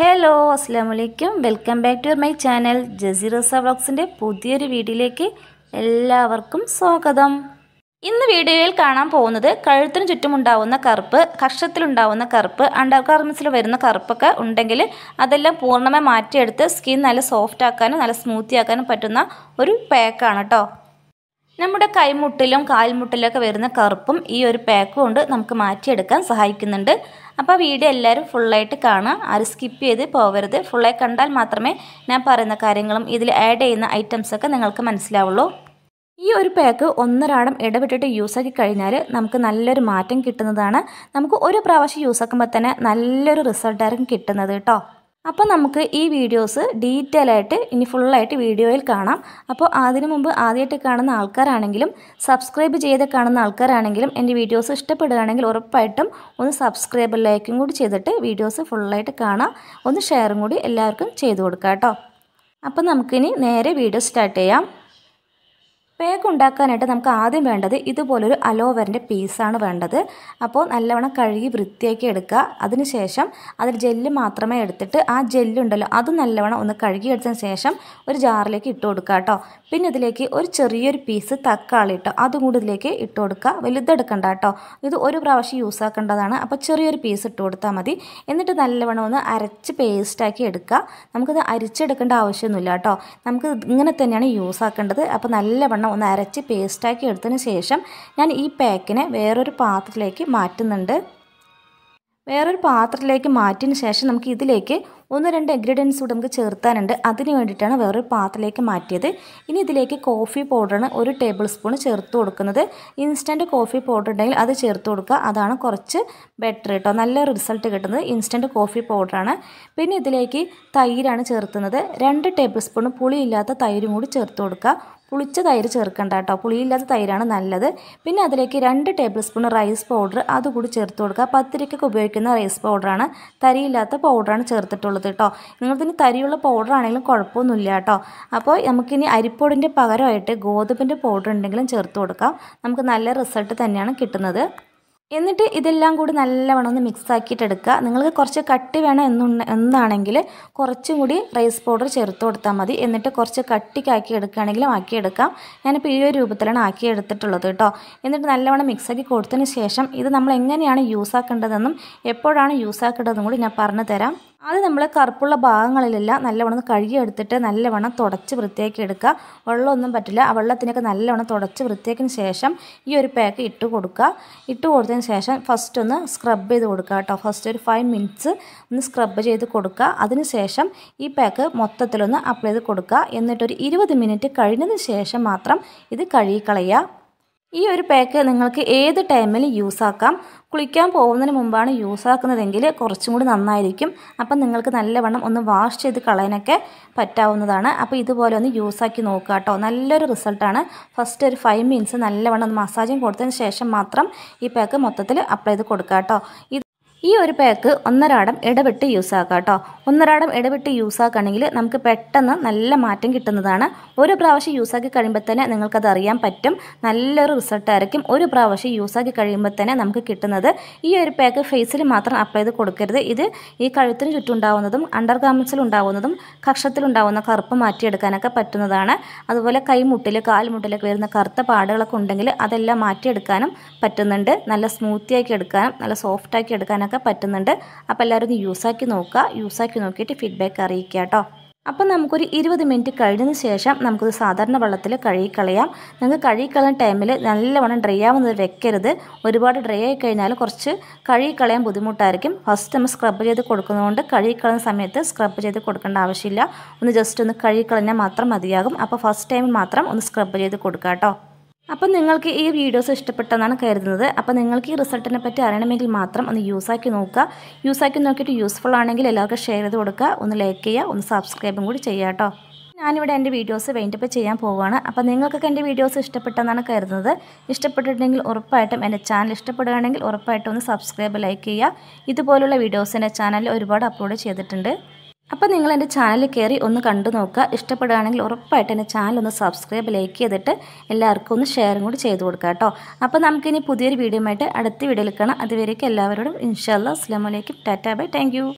hello അസ്സാം വലൈക്കും welcome back to my channel ജസീറസ വ്ളോഗ്സിൻ്റെ പുതിയൊരു വീഡിയോയിലേക്ക് എല്ലാവർക്കും സ്വാഗതം ഇന്ന് വീഡിയോയിൽ കാണാൻ പോകുന്നത് കഴുത്തിന് ചുറ്റുമുണ്ടാവുന്ന കറുപ്പ് കഷത്തിലുണ്ടാവുന്ന കറുപ്പ് അണ്ടർഗാർമെൻസിൽ വരുന്ന കറുപ്പൊക്കെ ഉണ്ടെങ്കിൽ അതെല്ലാം പൂർണ്ണമായി മാറ്റിയെടുത്ത് സ്കിൻ നല്ല സോഫ്റ്റ് ആക്കാനും നല്ല സ്മൂത്തി ആക്കാനും പറ്റുന്ന ഒരു പാക്കാണ് കേട്ടോ നമ്മുടെ കൈമുട്ടിലും കാൽമുട്ടിലൊക്കെ വരുന്ന കറുപ്പും ഈ ഒരു പാക്ക് കൊണ്ട് നമുക്ക് മാറ്റിയെടുക്കാൻ സഹായിക്കുന്നുണ്ട് അപ്പോൾ വീഡിയോ എല്ലാവരും ഫുള്ളായിട്ട് കാണുക ആരും സ്കിപ്പ് ചെയ്ത് പോകരുത് ഫുള്ളായി കണ്ടാൽ മാത്രമേ ഞാൻ പറയുന്ന കാര്യങ്ങളും ഇതിൽ ആഡ് ചെയ്യുന്ന ഐറ്റംസൊക്കെ നിങ്ങൾക്ക് മനസ്സിലാവുള്ളൂ ഈ ഒരു പാക്ക് ഒന്നരാടം യൂസ് യൂസാക്കി കഴിഞ്ഞാൽ നമുക്ക് നല്ലൊരു മാറ്റം കിട്ടുന്നതാണ് നമുക്ക് ഒരു പ്രാവശ്യം യൂസാക്കുമ്പോൾ തന്നെ നല്ലൊരു റിസൾട്ടായിരിക്കും കിട്ടുന്നത് കേട്ടോ അപ്പോൾ നമുക്ക് ഈ വീഡിയോസ് ഡീറ്റെയിൽ ആയിട്ട് ഇനി ഫുള്ളായിട്ട് വീഡിയോയിൽ കാണാം അപ്പോൾ അതിനു മുമ്പ് ആദ്യമായിട്ട് കാണുന്ന ആൾക്കാരാണെങ്കിലും സബ്സ്ക്രൈബ് ചെയ്ത് കാണുന്ന ആൾക്കാരാണെങ്കിലും എൻ്റെ വീഡിയോസ് ഇഷ്ടപ്പെടുകയാണെങ്കിൽ ഉറപ്പായിട്ടും ഒന്ന് സബ്സ്ക്രൈബ് ലൈക്കും കൂടി ചെയ്തിട്ട് വീഡിയോസ് ഫുള്ളായിട്ട് കാണാം ഒന്ന് ഷെയറും കൂടി എല്ലാവർക്കും ചെയ്തു കൊടുക്കാം കേട്ടോ അപ്പോൾ നമുക്കിനി നേരെ വീഡിയോ സ്റ്റാർട്ട് ചെയ്യാം പേക്ക് ഉണ്ടാക്കാനായിട്ട് നമുക്ക് ആദ്യം വേണ്ടത് ഇതുപോലൊരു അലോവറിൻ്റെ പീസാണ് വേണ്ടത് അപ്പോൾ നല്ലവണ്ണം കഴുകി വൃത്തിയാക്കി എടുക്കുക അതിനുശേഷം അതിൽ ജെല്ല് മാത്രമേ എടുത്തിട്ട് ആ ജെല്ലുണ്ടല്ലോ അത് നല്ലവണ്ണം ഒന്ന് കഴുകി എടുത്തതിന് ശേഷം ഒരു ജാറിലേക്ക് ഇട്ട് കൊടുക്കുക കേട്ടോ പിന്നെ ഇതിലേക്ക് ഒരു ചെറിയൊരു പീസ് തക്കാളി ഇട്ടോ അതും കൂടി ഇതിലേക്ക് ഇട്ട് കൊടുക്കുക വലുതെടുക്കണ്ട കേട്ടോ ഇത് ഒരു പ്രാവശ്യം യൂസ് ആക്കേണ്ടതാണ് അപ്പോൾ ചെറിയൊരു പീസ് ഇട്ട് കൊടുത്താൽ മതി എന്നിട്ട് നല്ലവണ്ണം ഒന്ന് അരച്ച് പേസ്റ്റാക്കി എടുക്കുക നമുക്കത് അരിച്ചെടുക്കേണ്ട ആവശ്യമൊന്നുമില്ല കേട്ടോ നമുക്ക് ഇങ്ങനെ തന്നെയാണ് യൂസ് ആക്കേണ്ടത് അപ്പോൾ നല്ലവണ്ണം നല്ലോണം ഒന്ന് അരച്ച് പേസ്റ്റാക്കി എടുത്തതിന് ശേഷം ഞാൻ ഈ പാക്കിനെ വേറൊരു പാത്രത്തിലേക്ക് മാറ്റുന്നുണ്ട് വേറൊരു പാത്രത്തിലേക്ക് മാറ്റിയതിന് ശേഷം നമുക്ക് ഇതിലേക്ക് ഒന്ന് രണ്ട് ഇൻഗ്രീഡിയൻസ് കൂടെ നമുക്ക് ചേർത്താനുണ്ട് അതിന് വേണ്ടിയിട്ടാണ് വേറൊരു പാത്രത്തിലേക്ക് മാറ്റിയത് ഇനി ഇതിലേക്ക് കോഫി പൗഡറാണ് ഒരു ടേബിൾ സ്പൂൺ ചേർത്ത് കൊടുക്കുന്നത് ഇൻസ്റ്റൻറ്റ് കോഫി പൗഡർ ഉണ്ടെങ്കിൽ അത് ചേർത്ത് കൊടുക്കുക അതാണ് കുറച്ച് ബെറ്റർ കേട്ടോ നല്ല റിസൾട്ട് കിട്ടുന്നത് ഇൻസ്റ്റൻറ്റ് കോഫി പൗഡറാണ് പിന്നെ ഇതിലേക്ക് തൈരാണ് ചേർക്കുന്നത് രണ്ട് ടേബിൾ സ്പൂൺ പുളിയില്ലാത്ത തൈരും കൂടി ചേർത്ത് കൊടുക്കുക പുളിച്ച തൈര് ചേർക്കേണ്ട കേട്ടോ പുളിയില്ലാത്ത തൈരാണ് നല്ലത് പിന്നെ അതിലേക്ക് രണ്ട് ടേബിൾ സ്പൂൺ റൈസ് പൗഡർ അതുകൂടി ചേർത്ത് കൊടുക്കുക പത്തിരിക്കൊക്കെ ഉപയോഗിക്കുന്ന റൈസ് പൗഡറാണ് തരിയില്ലാത്ത പൗഡറാണ് ചേർത്തിട്ടുള്ളത് കൊടുത്തുള്ളത് കേട്ടോ നിങ്ങളിതിന് തരിയുള്ള പൗഡർ ആണെങ്കിലും കുഴപ്പമൊന്നുമില്ല കേട്ടോ അപ്പോൾ നമുക്കിനി അരിപ്പൊടിൻ്റെ പകരമായിട്ട് ഗോതമ്പിൻ്റെ പൗഡർ ഉണ്ടെങ്കിലും ചേർത്ത് കൊടുക്കാം നമുക്ക് നല്ല റിസൾട്ട് തന്നെയാണ് കിട്ടുന്നത് എന്നിട്ട് ഇതെല്ലാം കൂടി നല്ലവണ്ണം ഒന്ന് മിക്സ് ആക്കിയിട്ട് എടുക്കുക നിങ്ങൾക്ക് കുറച്ച് കട്ടി വേണം എന്നുണ്ട് എന്നാണെങ്കിൽ കുറച്ചും കൂടി റൈസ് പൗഡർ ചേർത്ത് കൊടുത്താൽ മതി എന്നിട്ട് കുറച്ച് കട്ടിക്കാക്കി എടുക്കുകയാണെങ്കിലും ആക്കിയെടുക്കാം ഞാനിപ്പോൾ ഈ ഒരു രൂപത്തിലാണ് ആക്കി എടുത്തിട്ടുള്ളത് കേട്ടോ എന്നിട്ട് നല്ലവണ്ണം മിക്സാക്കി കൊടുത്തതിന് ശേഷം ഇത് നമ്മൾ എങ്ങനെയാണ് യൂസ് ആക്കേണ്ടതെന്നും എപ്പോഴാണ് യൂസ് ആക്കേണ്ടതെന്നും കൂടി ഞാൻ പറഞ്ഞു തരാം അത് നമ്മൾ കറുപ്പുള്ള ഭാഗങ്ങളിലെല്ലാം നല്ലവണ്ണം കഴുകിയെടുത്തിട്ട് നല്ലവണ്ണം തുടച്ച് വൃത്തിയാക്കി എടുക്കുക വെള്ളമൊന്നും പറ്റില്ല ആ വെള്ളത്തിനൊക്കെ നല്ലവണ്ണം തുടച്ച് വൃത്തിയാക്കിന് ശേഷം ഈ ഒരു പാക്ക് ഇട്ട് കൊടുക്കുക ഇട്ട് കൊടുത്തതിന് ശേഷം ഫസ്റ്റ് ഒന്ന് സ്ക്രബ് ചെയ്ത് കൊടുക്കുക കേട്ടോ ഫസ്റ്റ് ഒരു ഫൈവ് മിനിറ്റ്സ് ഒന്ന് സ്ക്രബ് ചെയ്ത് കൊടുക്കുക അതിന് ശേഷം ഈ പാക്ക് മൊത്തത്തിലൊന്ന് അപ്ലൈ ചെയ്ത് കൊടുക്കുക എന്നിട്ടൊരു ഇരുപത് മിനിറ്റ് കഴിഞ്ഞതിന് ശേഷം മാത്രം ഇത് കഴുകിക്കളയുക ഈ ഒരു പാക്ക് നിങ്ങൾക്ക് ഏത് ടൈമിൽ യൂസ് ആക്കാം കുളിക്കാൻ പോകുന്നതിന് മുമ്പാണ് യൂസ് ആക്കുന്നതെങ്കിൽ കുറച്ചും കൂടി നന്നായിരിക്കും അപ്പം നിങ്ങൾക്ക് നല്ലവണ്ണം ഒന്ന് വാഷ് ചെയ്ത് കളയാനൊക്കെ പറ്റാവുന്നതാണ് അപ്പോൾ ഇതുപോലെ ഒന്ന് യൂസാക്കി നോക്കുക കേട്ടോ നല്ലൊരു റിസൾട്ടാണ് ഫസ്റ്റ് ഒരു ഫൈവ് മിനിറ്റ്സ് നല്ലവണ്ണം ഒന്ന് മസാജും കൊടുത്തതിന് ശേഷം മാത്രം ഈ പാക്ക് മൊത്തത്തിൽ അപ്ലൈ ചെയ്ത് കൊടുക്കുക കേട്ടോ ഈ ഒരു പാക്ക് ഒന്നരാടം ഇടപെട്ട് യൂസ് കേട്ടോ ഒന്നരാടം ഇടപെട്ട് യൂസ് നമുക്ക് പെട്ടെന്ന് നല്ല മാറ്റം കിട്ടുന്നതാണ് ഒരു പ്രാവശ്യം യൂസ് ആക്കി കഴിയുമ്പോൾ തന്നെ നിങ്ങൾക്കത് അറിയാൻ പറ്റും നല്ലൊരു റിസൾട്ടായിരിക്കും ഒരു പ്രാവശ്യം യൂസ് ആക്കി കഴിയുമ്പോൾ തന്നെ നമുക്ക് കിട്ടുന്നത് ഈ ഒരു പാക്ക് ഫേസിൽ മാത്രം അപ്ലൈ ചെയ്ത് കൊടുക്കരുത് ഇത് ഈ കഴുത്തിന് ചുറ്റുണ്ടാവുന്നതും അണ്ടർ ഗാർമെൻസിലുണ്ടാവുന്നതും കക്ഷത്തിലുണ്ടാവുന്ന കറുപ്പ് മാറ്റിയെടുക്കാനൊക്കെ പറ്റുന്നതാണ് അതുപോലെ കൈമുട്ടിൽ കാൽമുട്ടിലൊക്കെ വരുന്ന കറുത്ത പാടുകളൊക്കെ ഉണ്ടെങ്കിൽ അതെല്ലാം മാറ്റിയെടുക്കാനും പറ്റുന്നുണ്ട് നല്ല സ്മൂത്തിയാക്കി എടുക്കാനും നല്ല സോഫ്റ്റാക്കി എടുക്കാനൊക്കെ ചെയ്യാനൊക്കെ പറ്റുന്നുണ്ട് അപ്പോൾ എല്ലാവർക്കും യൂസാക്കി നോക്കുക യൂസാക്കി നോക്കിയിട്ട് ഫീഡ്ബാക്ക് അറിയിക്കുക കേട്ടോ അപ്പം നമുക്കൊരു ഇരുപത് മിനിറ്റ് കഴിഞ്ഞതിന് ശേഷം നമുക്കൊരു സാധാരണ വെള്ളത്തിൽ കഴുകിക്കളയാം നിങ്ങൾക്ക് കഴുകിക്കളയുന്ന ടൈമിൽ നല്ലവണ്ണം ഡ്രൈ ആവുന്നത് വെക്കരുത് ഒരുപാട് ഡ്രൈ ആയി കഴിഞ്ഞാൽ കുറച്ച് കഴുകിക്കളയാൻ ബുദ്ധിമുട്ടായിരിക്കും ഫസ്റ്റ് നമ്മൾ സ്ക്രബ് ചെയ്ത് കൊടുക്കുന്നതുകൊണ്ട് കഴുകിക്കളയുന്ന സമയത്ത് സ്ക്രബ് ചെയ്ത് കൊടുക്കേണ്ട ആവശ്യമില്ല ഒന്ന് ജസ്റ്റ് ഒന്ന് കഴുകിക്കളഞ്ഞാൽ മാത്രം മതിയാകും അപ്പോൾ ഫസ്റ്റ് ടൈം മാത്രം ഒന്ന് സ്ക്രബ് ചെയ്ത് കൊടുക്കാം കേട്ടോ അപ്പം നിങ്ങൾക്ക് ഈ വീഡിയോസ് ഇഷ്ടപ്പെട്ടെന്നാണ് കരുതുന്നത് അപ്പോൾ നിങ്ങൾക്ക് ഈ റിസൾട്ടിനെ പറ്റി അറിയണമെങ്കിൽ മാത്രം ഒന്ന് യൂസാക്കി നോക്കുക യൂസാക്കി നോക്കിയിട്ട് യൂസ്ഫുൾ ആണെങ്കിൽ എല്ലാവർക്കും ഷെയർ ചെയ്ത് കൊടുക്കുക ഒന്ന് ലൈക്ക് ചെയ്യുക ഒന്ന് സബ്സ്ക്രൈബും കൂടി ചെയ്യുക കേട്ടോ ഞാനിവിടെ എൻ്റെ വീഡിയോസ് വെയിൻ്റപ്പ് ചെയ്യാൻ പോവുകയാണ് അപ്പോൾ നിങ്ങൾക്കൊക്കെ എൻ്റെ വീഡിയോസ് ഇഷ്ടപ്പെട്ടെന്നാണ് കരുതുന്നത് ഇഷ്ടപ്പെട്ടിട്ടുണ്ടെങ്കിൽ ഉറപ്പായിട്ടും എൻ്റെ ചാനൽ ഇഷ്ടപ്പെടുകയാണെങ്കിൽ ഉറപ്പായിട്ടും ഒന്ന് സബ്സ്ക്രൈബ് ലൈക്ക് ചെയ്യുക ഇതുപോലുള്ള വീഡിയോസ് എൻ്റെ ചാനലിൽ ഒരുപാട് അപ്ലോഡ് ചെയ്തിട്ടുണ്ട് അപ്പോൾ നിങ്ങൾ എൻ്റെ ചാനൽ കയറി ഒന്ന് കണ്ടു നോക്കുക ഇഷ്ടപ്പെടുകയാണെങ്കിൽ ഉറപ്പായിട്ട് എൻ്റെ ചാനൽ ഒന്ന് സബ്സ്ക്രൈബ് ലൈക്ക് ചെയ്തിട്ട് എല്ലാവർക്കും ഒന്ന് ഷെയറും കൂടി ചെയ്ത് കൊടുക്കുക കേട്ടോ അപ്പോൾ നമുക്കിനി പുതിയൊരു വീഡിയോ ആയിട്ട് അടുത്ത വീഡിയോ എടുക്കണം അതുവരേക്കും എല്ലാവരോടും ഇൻഷാല്ലാ അസ്ലാമലൈക്കും ടാറ്റാ ബൈ താങ്ക്